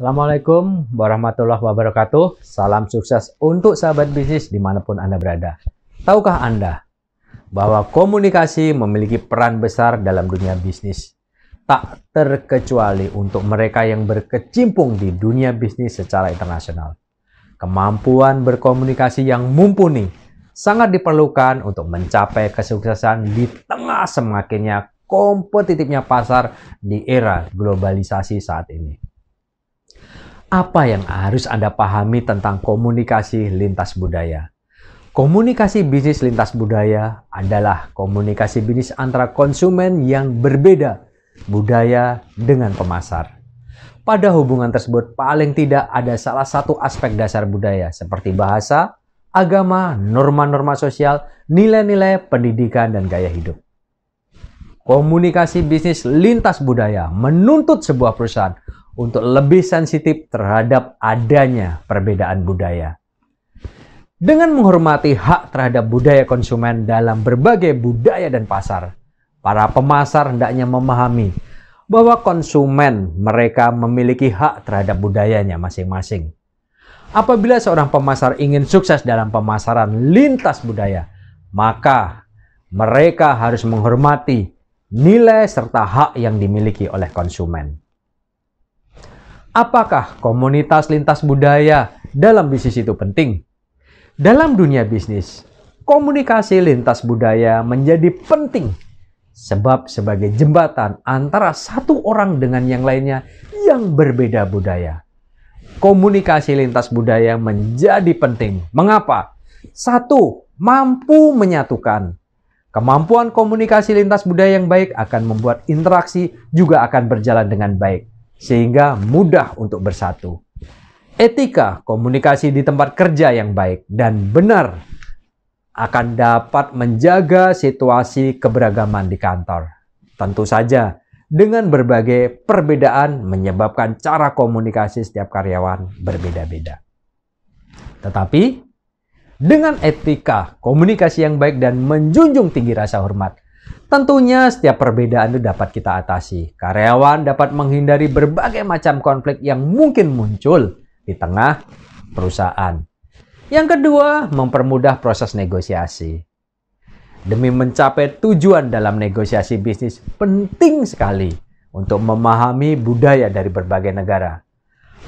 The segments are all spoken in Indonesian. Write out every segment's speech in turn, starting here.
Assalamualaikum warahmatullahi wabarakatuh. Salam sukses untuk sahabat bisnis dimanapun Anda berada. Tahukah Anda bahwa komunikasi memiliki peran besar dalam dunia bisnis? Tak terkecuali untuk mereka yang berkecimpung di dunia bisnis secara internasional. Kemampuan berkomunikasi yang mumpuni sangat diperlukan untuk mencapai kesuksesan di tengah semakinnya kompetitifnya pasar di era globalisasi saat ini apa yang harus Anda pahami tentang komunikasi lintas budaya. Komunikasi bisnis lintas budaya adalah komunikasi bisnis antara konsumen yang berbeda budaya dengan pemasar. Pada hubungan tersebut paling tidak ada salah satu aspek dasar budaya seperti bahasa, agama, norma-norma sosial, nilai-nilai pendidikan dan gaya hidup. Komunikasi bisnis lintas budaya menuntut sebuah perusahaan untuk lebih sensitif terhadap adanya perbedaan budaya. Dengan menghormati hak terhadap budaya konsumen dalam berbagai budaya dan pasar, para pemasar hendaknya memahami bahwa konsumen mereka memiliki hak terhadap budayanya masing-masing. Apabila seorang pemasar ingin sukses dalam pemasaran lintas budaya, maka mereka harus menghormati nilai serta hak yang dimiliki oleh konsumen. Apakah komunitas lintas budaya dalam bisnis itu penting? Dalam dunia bisnis, komunikasi lintas budaya menjadi penting sebab sebagai jembatan antara satu orang dengan yang lainnya yang berbeda budaya. Komunikasi lintas budaya menjadi penting. Mengapa? Satu, mampu menyatukan. Kemampuan komunikasi lintas budaya yang baik akan membuat interaksi juga akan berjalan dengan baik sehingga mudah untuk bersatu. Etika komunikasi di tempat kerja yang baik dan benar akan dapat menjaga situasi keberagaman di kantor. Tentu saja, dengan berbagai perbedaan menyebabkan cara komunikasi setiap karyawan berbeda-beda. Tetapi, dengan etika komunikasi yang baik dan menjunjung tinggi rasa hormat, Tentunya setiap perbedaan itu dapat kita atasi. Karyawan dapat menghindari berbagai macam konflik yang mungkin muncul di tengah perusahaan. Yang kedua, mempermudah proses negosiasi. Demi mencapai tujuan dalam negosiasi bisnis penting sekali untuk memahami budaya dari berbagai negara.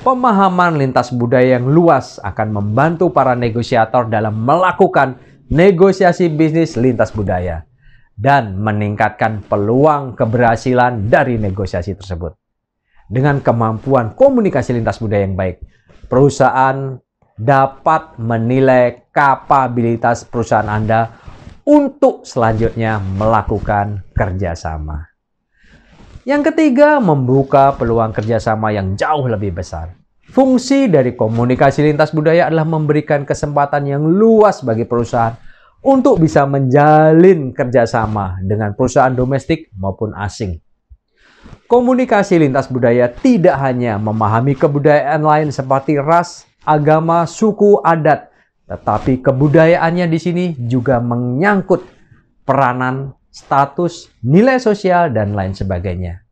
Pemahaman lintas budaya yang luas akan membantu para negosiator dalam melakukan negosiasi bisnis lintas budaya dan meningkatkan peluang keberhasilan dari negosiasi tersebut. Dengan kemampuan komunikasi lintas budaya yang baik, perusahaan dapat menilai kapabilitas perusahaan Anda untuk selanjutnya melakukan kerjasama. Yang ketiga, membuka peluang kerjasama yang jauh lebih besar. Fungsi dari komunikasi lintas budaya adalah memberikan kesempatan yang luas bagi perusahaan untuk bisa menjalin kerjasama dengan perusahaan domestik maupun asing. Komunikasi lintas budaya tidak hanya memahami kebudayaan lain seperti ras, agama, suku, adat, tetapi kebudayaannya di sini juga menyangkut peranan, status, nilai sosial, dan lain sebagainya.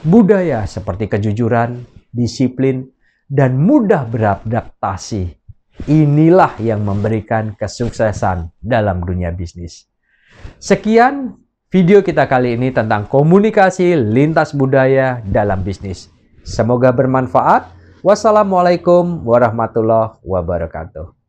Budaya seperti kejujuran, disiplin, dan mudah beradaptasi Inilah yang memberikan kesuksesan dalam dunia bisnis. Sekian video kita kali ini tentang komunikasi lintas budaya dalam bisnis. Semoga bermanfaat. Wassalamualaikum warahmatullahi wabarakatuh.